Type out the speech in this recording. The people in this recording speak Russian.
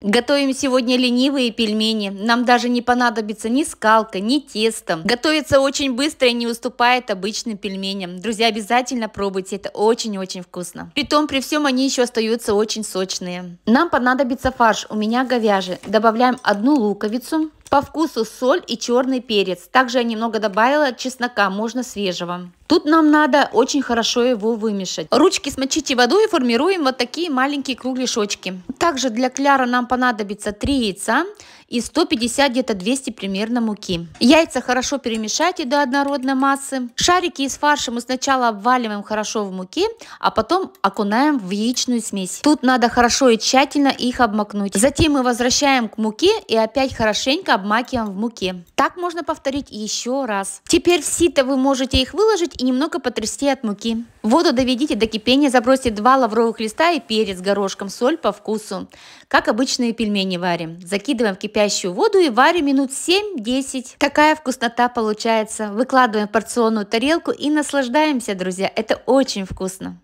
Готовим сегодня ленивые пельмени. Нам даже не понадобится ни скалка, ни тесто. Готовится очень быстро и не уступает обычным пельменям. Друзья, обязательно пробуйте, это очень-очень вкусно. Притом при всем они еще остаются очень сочные. Нам понадобится фарш, у меня говяжий. Добавляем одну луковицу, по вкусу соль и черный перец. Также я немного добавила чеснока, можно свежего. Тут нам надо очень хорошо его вымешать. Ручки смочите водой и формируем вот такие маленькие кругляшочки. Также для кляра нам понадобится 3 яйца, и 150 где-то 200 примерно муки. Яйца хорошо перемешайте до однородной массы. Шарики из фарша мы сначала обваливаем хорошо в муке, а потом окунаем в яичную смесь. Тут надо хорошо и тщательно их обмакнуть. Затем мы возвращаем к муке и опять хорошенько обмакиваем в муке. Так можно повторить еще раз. Теперь в сито вы можете их выложить и немного потрясти от муки. Воду доведите до кипения, забросьте 2 лавровых листа и перец, горошком, соль по вкусу. Как обычные пельмени варим. Закидываем в кипящую воду и варим минут 7-10. Какая вкуснота получается. Выкладываем в порционную тарелку и наслаждаемся, друзья. Это очень вкусно.